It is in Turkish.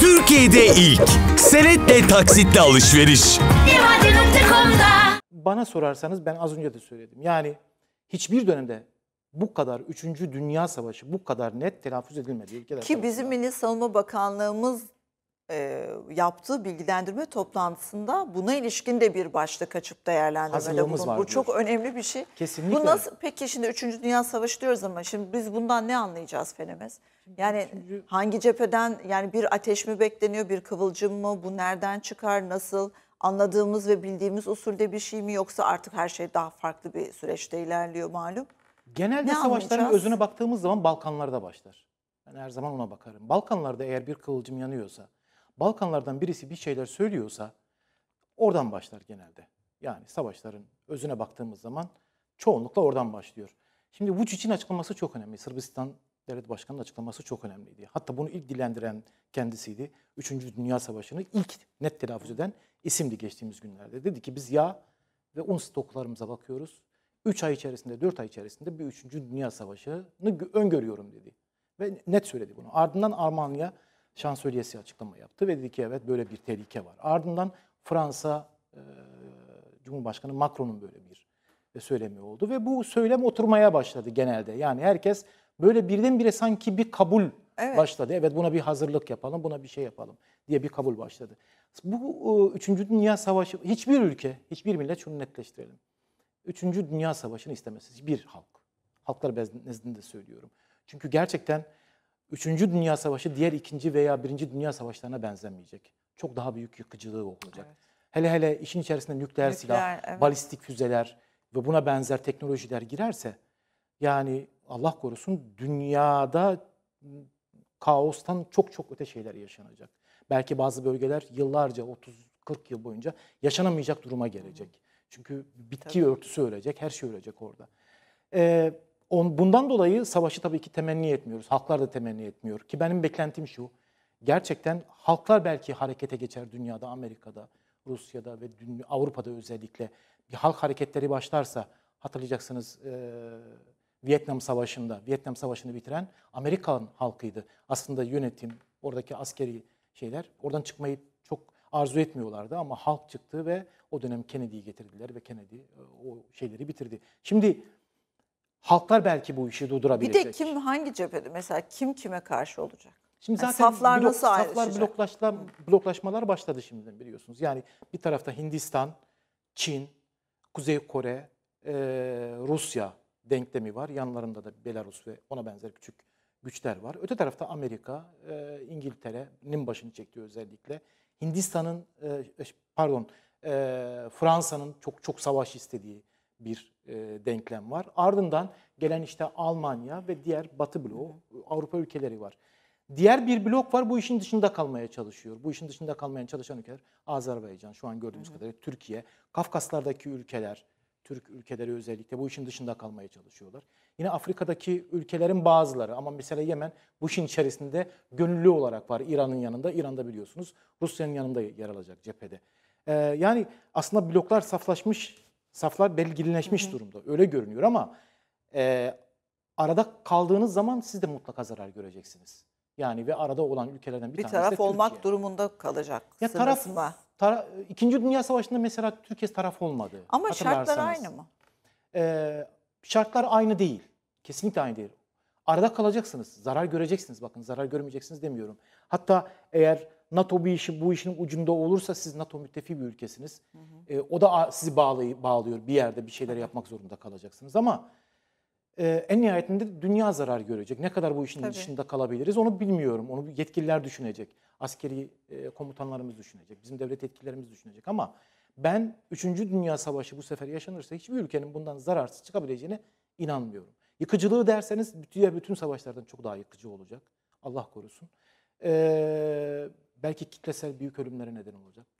Türkiye'de ilk senetle taksitle alışveriş. Bana sorarsanız ben az önce de söyledim. Yani hiçbir dönemde bu kadar 3. Dünya Savaşı bu kadar net telaffuz edilmedi. Ülkeler Ki bizim Milli Savunma Bakanlığımız e, yaptığı bilgilendirme toplantısında buna ilişkin de bir başlık açıp değerlendirmede bulundu. Bu çok önemli bir şey. Kesinlikle. Bu nasıl peki şimdi 3. Dünya Savaşı diyoruz ama şimdi biz bundan ne anlayacağız Fenemez? Yani Üçüncü... hangi cepheden yani bir ateş mi bekleniyor, bir kıvılcım mı, bu nereden çıkar, nasıl? Anladığımız ve bildiğimiz usulde bir şey mi yoksa artık her şey daha farklı bir süreçte ilerliyor malum. Genelde ne savaşların anlayacağız? özüne baktığımız zaman Balkanlarda başlar. Ben her zaman ona bakarım. Balkanlarda eğer bir kıvılcım yanıyorsa Balkanlardan birisi bir şeyler söylüyorsa oradan başlar genelde. Yani savaşların özüne baktığımız zaman çoğunlukla oradan başlıyor. Şimdi Vučić'in açıklaması çok önemli. Sırbistan Devlet Başkanı'nın açıklaması çok önemliydi. Hatta bunu ilk dilendiren kendisiydi. Üçüncü Dünya Savaşı'nı ilk net telaffuz eden isimdi geçtiğimiz günlerde. Dedi ki biz yağ ve un stoklarımıza bakıyoruz. Üç ay içerisinde, dört ay içerisinde bir üçüncü Dünya Savaşı'nı öngörüyorum dedi. Ve net söyledi bunu. Ardından Armanya şansölyesi açıklama yaptı ve dedi ki evet böyle bir tehlike var. Ardından Fransa e, Cumhurbaşkanı Macron'un böyle bir e, söylemi oldu ve bu söylem oturmaya başladı genelde. Yani herkes böyle birdenbire sanki bir kabul evet. başladı. Evet buna bir hazırlık yapalım, buna bir şey yapalım diye bir kabul başladı. Bu e, Üçüncü Dünya Savaşı hiçbir ülke, hiçbir millet şunu netleştirelim. Üçüncü Dünya Savaşı'nı istemez. bir halk. Halklar nezdinde söylüyorum. Çünkü gerçekten Üçüncü Dünya Savaşı diğer ikinci veya birinci Dünya Savaşlarına benzemeyecek. Çok daha büyük yıkıcılığı olacak. Evet. Hele hele işin içerisinde nükleer, nükleer silah, evet. balistik füzeler ve buna benzer teknolojiler girerse yani Allah korusun dünyada kaostan çok çok öte şeyler yaşanacak. Belki bazı bölgeler yıllarca 30 40 yıl boyunca yaşanamayacak duruma gelecek. Çünkü bitki Tabii. örtüsü ölecek, her şey ölecek orada. Ee, On, bundan dolayı savaşı tabii ki temenni etmiyoruz. Halklar da temenni etmiyor. Ki benim beklentim şu. Gerçekten halklar belki harekete geçer dünyada, Amerika'da, Rusya'da ve Avrupa'da özellikle. Bir halk hareketleri başlarsa hatırlayacaksınız e, Vietnam Savaşı'nda, Vietnam Savaşı'nı bitiren Amerikan halkıydı. Aslında yönetim, oradaki askeri şeyler oradan çıkmayı çok arzu etmiyorlardı ama halk çıktı ve o dönem Kennedy'yi getirdiler ve Kennedy o şeyleri bitirdi. Şimdi halklar belki bu işi durdurabilecek. Bir de kim hangi cephede mesela kim kime karşı olacak? Şimdi yani zaten saflar blok, nasıl saflar bloklaşma, bloklaşmalar başladı şimdi biliyorsunuz. Yani bir tarafta Hindistan, Çin, Kuzey Kore, e, Rusya denklemi var. Yanlarında da Belarus ve ona benzer küçük güçler var. Öte tarafta Amerika, e, İngiltere'nin başını çektiği özellikle. Hindistan'ın, e, pardon e, Fransa'nın çok çok savaş istediği, bir e, denklem var. Ardından gelen işte Almanya ve diğer Batı bloğu, Avrupa ülkeleri var. Diğer bir blok var bu işin dışında kalmaya çalışıyor. Bu işin dışında kalmaya çalışan ülkeler Azerbaycan şu an gördüğümüz hı hı. kadarıyla Türkiye, Kafkaslardaki ülkeler, Türk ülkeleri özellikle bu işin dışında kalmaya çalışıyorlar. Yine Afrika'daki ülkelerin bazıları ama mesela Yemen bu işin içerisinde gönüllü olarak var İran'ın yanında. İran'da biliyorsunuz Rusya'nın yanında yer alacak cephede. Ee, yani aslında bloklar saflaşmış Saflar belirginleşmiş durumda. Öyle görünüyor ama e, arada kaldığınız zaman siz de mutlaka zarar göreceksiniz. Yani ve arada olan ülkelerden bir, bir tanesi taraf de Türkiye. olmak durumunda kalacak. Ya taraf mı? Tara, İkinci Dünya Savaşı'nda mesela Türkiye taraf olmadı. Ama şartlar aynı mı? Ee, şartlar aynı değil. Kesinlikle aynı değil arada kalacaksınız. Zarar göreceksiniz bakın zarar görmeyeceksiniz demiyorum. Hatta eğer NATO bir işi bu işin ucunda olursa siz NATO müttefi bir ülkesiniz. Hı hı. E, o da sizi bağlay, bağlıyor bir yerde bir şeyler yapmak zorunda kalacaksınız ama e, en nihayetinde dünya zarar görecek. Ne kadar bu işin Tabii. dışında kalabiliriz onu bilmiyorum. Onu yetkililer düşünecek. Askeri e, komutanlarımız düşünecek. Bizim devlet yetkililerimiz düşünecek ama ben 3. Dünya Savaşı bu sefer yaşanırsa hiçbir ülkenin bundan zararsız çıkabileceğine inanmıyorum. Yıkıcılığı derseniz diğer bütün savaşlardan çok daha yıkıcı olacak. Allah korusun. Ee, belki kitlesel büyük ölümlere neden olacak.